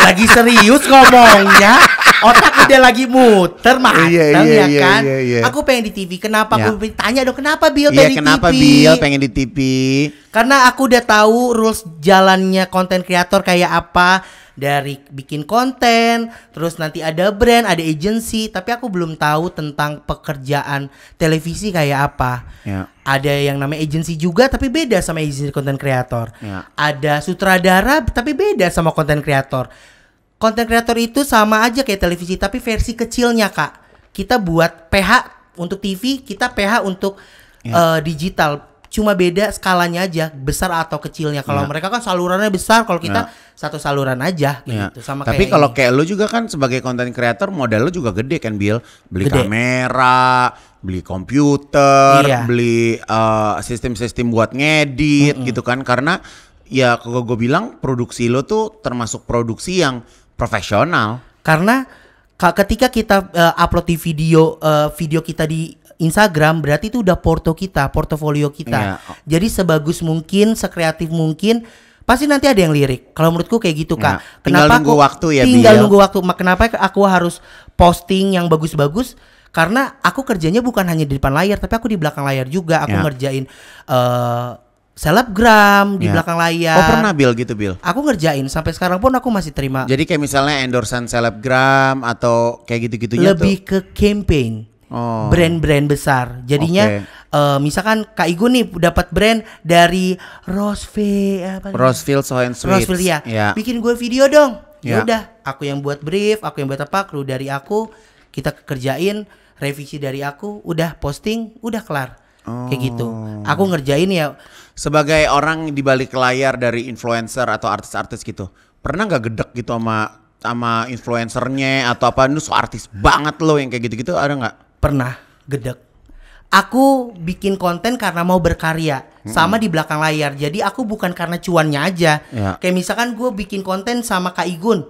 lagi serius ngomongnya. Otak udah lagi muter matang iya, iya, ya iya, kan. Iya, iya, iya. Aku pengen di TV. Kenapa? Ya. Aku tanya dong kenapa Bill iya, TV di kenapa TV? Bill pengen di TV? Karena aku udah tahu rules jalannya konten kreator kayak apa dari bikin konten, terus nanti ada brand, ada agency, tapi aku belum tahu tentang pekerjaan televisi kayak apa. Yeah. Ada yang namanya agency juga tapi beda sama agency konten kreator. Yeah. Ada sutradara tapi beda sama konten kreator. Konten kreator itu sama aja kayak televisi tapi versi kecilnya, Kak. Kita buat PH untuk TV, kita PH untuk yeah. Ya. uh, digital cuma beda skalanya aja besar atau kecilnya kalau ya. mereka kan salurannya besar kalau kita ya. satu saluran aja iya. gitu ya. sama tapi kalau kayak lu juga kan sebagai konten creator modal lu juga gede kan Bill beli gede. kamera beli komputer iya. beli sistem eh, sistem-sistem buat ngedit mm -mm. gitu kan karena ya kalau gue bilang produksi lo tuh termasuk produksi yang profesional karena ketika kita uh, upload di video uh, video kita di Instagram berarti itu udah porto kita, portofolio kita. Yeah. Jadi sebagus mungkin, sekreatif mungkin pasti nanti ada yang lirik. Kalau menurutku kayak gitu kak. Kenapa iya. tinggal kenapa nunggu aku, waktu ya. Tinggal Bill. nunggu waktu. Kenapa aku harus posting yang bagus-bagus? Karena aku kerjanya bukan hanya di depan layar, tapi aku di belakang layar juga. Aku yeah. ngerjain uh, selebgram di yeah. belakang layar. Oh pernah Bill gitu Bill? Aku ngerjain sampai sekarang pun aku masih terima. Jadi kayak misalnya endorsean selebgram atau kayak gitu-gitunya Lebih ke campaign. Oh. brand-brand besar. Jadinya okay. uh, eh, misalkan Kak Igu nih dapat brand dari Roseville apa? Roseville So and Sweet. Roseville ya. Yeah. Bikin gue video dong. Yeah. Ya udah, aku yang buat brief, aku yang buat apa, kru dari aku, kita kerjain revisi dari aku, udah posting, udah kelar. Oh. Kayak gitu. Oh. Aku ngerjain ya sebagai orang di balik layar dari influencer atau artis-artis gitu. Pernah nggak gedek gitu sama sama influencernya atau apa Nus artis banget loh yang kayak gitu-gitu ada nggak? pernah gedek aku bikin konten karena mau berkarya mm-hmm. sama di belakang layar jadi aku bukan karena cuannya aja yeah. kayak misalkan gue bikin konten sama kak Igun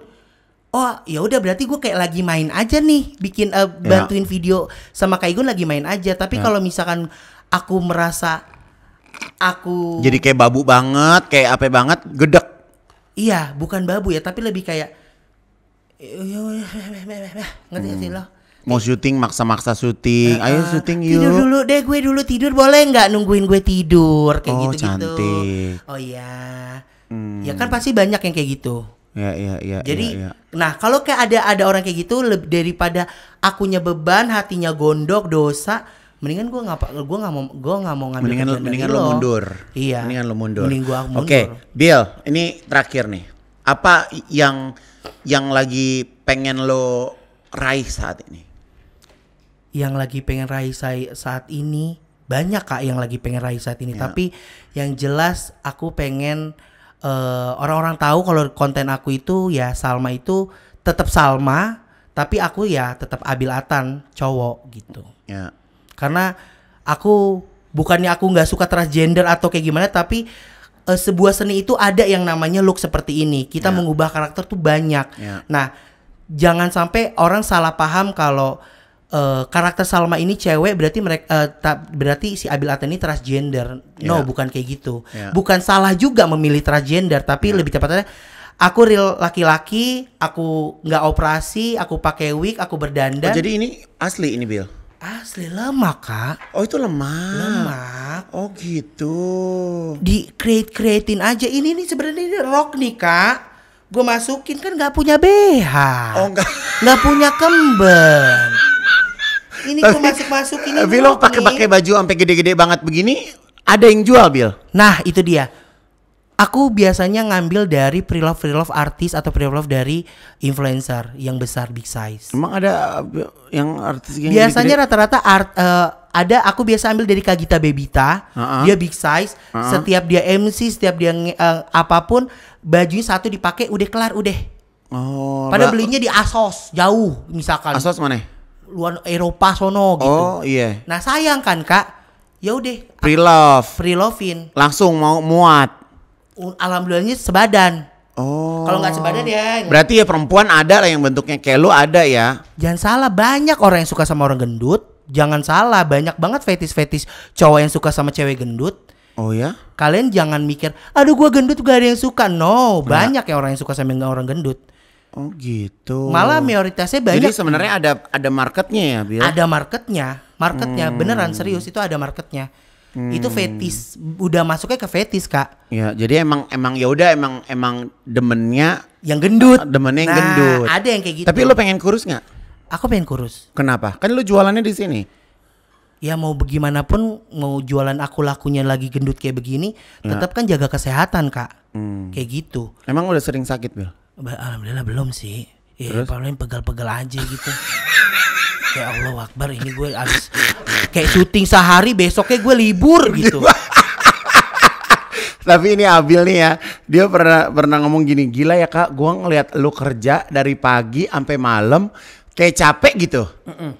oh ya udah berarti gue kayak lagi main aja nih bikin uh, bantuin yeah. video sama kak Igun lagi main aja tapi yeah. kalau misalkan aku merasa aku jadi kayak babu banget kayak apa banget gedek iya bukan babu ya tapi lebih kayak eh, ya, ya, ngerti sih hmm. loh mau syuting maksa-maksa syuting uh, ayo syuting yuk tidur dulu deh gue dulu tidur boleh nggak nungguin gue tidur kayak oh, gitu gitu cantik. oh iya hmm. ya kan pasti banyak yang kayak gitu Ya, ya, ya, ya Jadi, ya, ya. nah kalau kayak ada ada orang kayak gitu lebih daripada akunya beban, hatinya gondok, dosa, mendingan gue nggak gue nggak mau gue nggak mau ngambil mendingan, mendingan lo, mundur iya mendingan lo mundur mending gua mundur oke okay. Bill ini terakhir nih apa yang yang lagi pengen lo raih saat ini yang lagi pengen raih saat ini banyak kak yang lagi pengen raih saat ini yeah. tapi yang jelas aku pengen orang eh, orang-orang tahu kalau konten aku itu ya Salma itu tetap Salma tapi aku ya tetap Abil Atan cowok gitu yeah. karena aku bukannya aku nggak suka transgender atau kayak gimana tapi uh, sebuah seni itu ada yang namanya look seperti ini kita yeah. mengubah karakter tuh banyak yeah. nah jangan sampai orang salah paham kalau Eh, karakter Salma ini cewek berarti mereka uh, eh, ta, berarti si Abil Aten ini transgender. No, yeah. bukan kayak gitu. Yeah. Bukan salah juga memilih transgender, tapi yeah. lebih tepatnya aku real laki-laki, aku nggak operasi, aku pakai wig, aku berdandan. Oh, jadi ini asli ini Bill. Asli lemak, Kak. Oh, itu lemak. Lemak. Oh, gitu. Di create-createin aja. Ini nih sebenarnya ini rock nih, Kak. Gue masukin kan gak punya BH. Oh, enggak. Nggak punya oh, kembang ini gue masuk-masuk ini. tapi lo pakai-pakai baju sampai gede-gede banget begini, ada yang jual Bil? Nah itu dia. Aku biasanya ngambil dari pre-love pre-love artis atau pre-love dari influencer yang besar big size. Emang ada yang artis yang Biasanya rata-rata art uh, ada aku biasa ambil dari Kagita Bebita. Uh-uh. Dia big size. Uh-uh. Setiap dia MC, setiap dia uh, apapun bajunya satu dipakai udah kelar udah. Oh. Pada belinya di Asos jauh misalkan. Asos mana? luar Eropa sono gitu. Oh iya. Nah sayang kan kak, ya udah. Free love. Free lovein. Langsung mau muat. Alhamdulillahnya sebadan. Oh. Kalau nggak sebadan ya. Berarti ya perempuan ada lah yang bentuknya kayak lu ada ya. Jangan salah banyak orang yang suka sama orang gendut. Jangan salah banyak banget fetis-fetis cowok yang suka sama cewek gendut. Oh ya? Kalian jangan mikir, aduh gue gendut gak ada yang suka. No, nah. banyak ya orang yang suka sama orang gendut. Oh gitu. Malah mayoritasnya banyak. Jadi sebenarnya ada ada marketnya ya, Bil? Ada marketnya, marketnya hmm. beneran serius itu ada marketnya. Hmm. Itu fetis, udah masuknya ke fetis kak. Ya, jadi emang emang ya udah emang emang demennya yang gendut. Demennya yang nah, gendut. Ada yang kayak gitu. Tapi lo pengen kurus nggak? Aku pengen kurus. Kenapa? Kan lo jualannya di sini. Ya mau bagaimanapun mau jualan aku lakunya lagi gendut kayak begini, tetap nah. kan jaga kesehatan kak. Hmm. Kayak gitu. Emang udah sering sakit bilang? Alhamdulillah belum sih. Ya, Terus? paling pegal-pegal aja gitu. ya Allah Akbar ini gue abis kayak syuting sehari besoknya gue libur gitu. Tapi ini Abil nih ya, dia pernah pernah ngomong gini, gila ya kak, gue ngeliat lu kerja dari pagi sampai malam, kayak capek gitu. Mm -mm.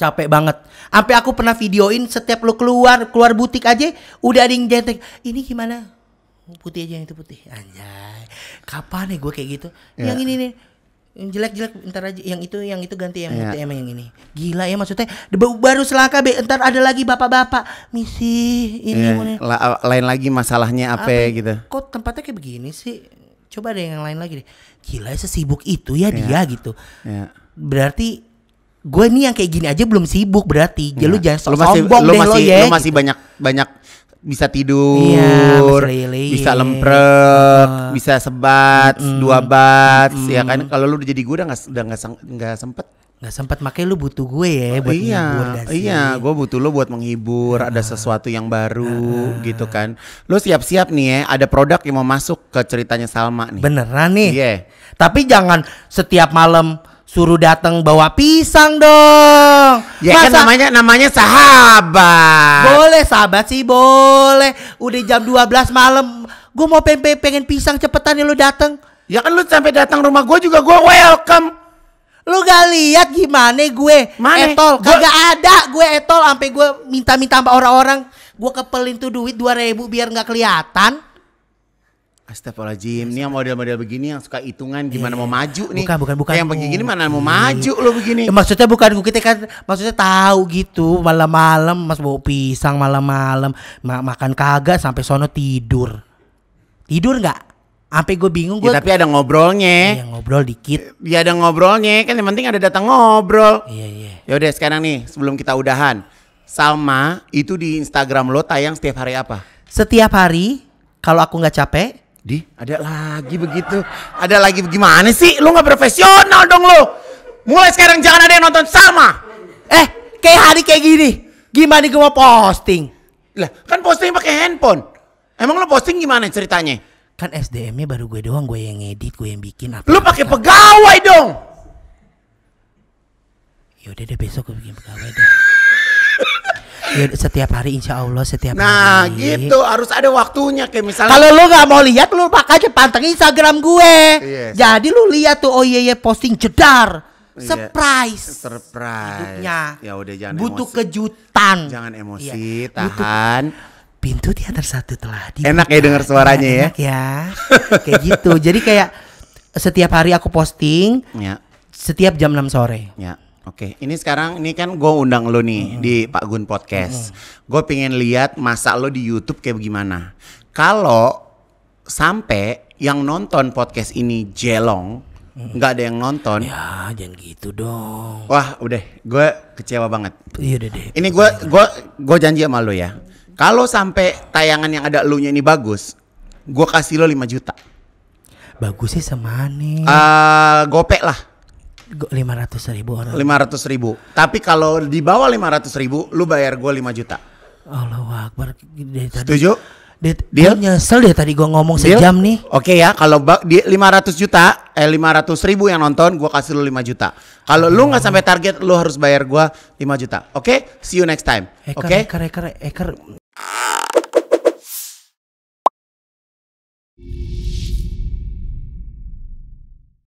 Capek banget. Sampai aku pernah videoin setiap lu keluar keluar butik aja, udah ada yang jentek. Ini gimana? putih aja yang itu putih anjay kapan nih gue kayak gitu yeah. yang ini nih jelek-jelek ntar aja yang itu yang itu ganti yang yeah. emang yang ini gila ya maksudnya baru selaka be, ntar ada lagi bapak-bapak misi ini yeah. La lain lagi masalahnya apa, ya, gitu kok tempatnya kayak begini sih coba ada yang lain lagi deh gila ya sesibuk itu ya yeah. dia gitu yeah. berarti gue nih yang kayak gini aja belum sibuk berarti yeah. Ya. lu jangan sok sombong lu masih, deh lo ya lu gitu. masih gitu. banyak banyak bisa iya, tidur, iya, bisa, bisa lemprek, uh, bisa sebat, mm, dua bat, mm, ya kan? Kalau lu udah jadi gue udah nggak udah nggak sempet nggak sempat makanya lu butuh gue ya buat iya, iya gue butuh lu buat menghibur ada sesuatu yang baru uh. gitu kan lu siap-siap nih ya ada produk yang mau masuk ke ceritanya Salma nih beneran nih yeah. tapi jangan setiap malam suruh datang bawa pisang dong. Ya kan Masa, kan namanya namanya sahabat. Boleh sahabat sih boleh. Udah jam 12 malam. gua mau pengen, pengen pisang cepetan ya lu datang. Ya kan lu sampai datang rumah gua juga gua welcome. Lu gak lihat gimana gue Mane? etol gua... kagak ada gue etol sampai gue minta-minta sama orang-orang gue kepelin tuh duit dua ribu biar nggak kelihatan Astagfirullahaladzim, ini yang model-model begini yang suka hitungan gimana yeah. mau maju nih. Bukan, bukan, bukan. yang begini mana mau maju lo begini. Ya, maksudnya bukan, kita kan maksudnya tahu gitu malam-malam mas bawa pisang malam-malam ma makan kagak sampai sono tidur. Tidur nggak? Sampai gue bingung gue. Ya, tapi ada ngobrolnya. Iya ngobrol dikit. Iya ada ngobrolnya kan yang penting ada datang ngobrol. Iya iya. Ya udah sekarang nih sebelum kita udahan. Salma itu di Instagram lo tayang setiap hari apa? Setiap hari kalau aku nggak capek di, ada lagi begitu. Ada lagi bagaimana sih? Lu nggak profesional dong lu. Mulai sekarang jangan ada yang nonton sama. Eh, kayak hari kayak gini. Gimana gue mau posting? Lah, kan posting pakai handphone. Emang lu posting gimana ceritanya? Kan SDM-nya baru gue doang, gue yang edit, gue yang bikin apa. Lu pakai pegawai dong. Yaudah deh besok gue bikin pegawai deh. Ya, setiap hari insya Allah setiap nah, hari. Nah gitu harus ada waktunya kayak misalnya. Kalau lu nggak mau lihat lu makanya pantengin Instagram gue. Yes. Iya. Jadi lu lihat tuh oh iya, iya posting jedar. Iya. Surprise. Surprise. Hidupnya. Ya udah jangan Butuh emosi. kejutan. Jangan iya. emosi, yeah. tahan. pintu teater satu telah dibuka. Enak ya dengar suaranya ya. Enak ya. kayak gitu. Jadi kayak setiap hari aku posting. Ya. Setiap jam 6 sore. Ya Oke, ini sekarang ini kan gue undang lo nih hmm. di Pak Gun Podcast. Hmm. Gue pengen lihat masa lo di YouTube kayak gimana. Kalau sampai yang nonton podcast ini jelong, hmm. nggak ada yang nonton. Ya, jangan gitu dong. Wah, udah, gue kecewa banget. Iya deh. Ini gue gue gue janji sama lo ya. Kalau sampai tayangan yang ada lu nya ini bagus, gue kasih lo 5 juta. Bagusnya sama nih. Ah, uh, gopek lah lima ratus ribu orang. Lima ratus ribu. Tapi kalau di bawah lima ratus ribu, lu bayar gue 5 juta. Allah Akbar. Dari tadi, Setuju? Dia, dia nyesel deh tadi gue ngomong Deal? sejam nih. Oke okay ya, kalau di 500 juta, eh 500 ribu yang nonton, gue kasih lu 5 juta. Kalau oh. lu nggak sampai target, lu harus bayar gue 5 juta. Oke, okay? see you next time. Oke, okay? Eker, eker, eker, eker.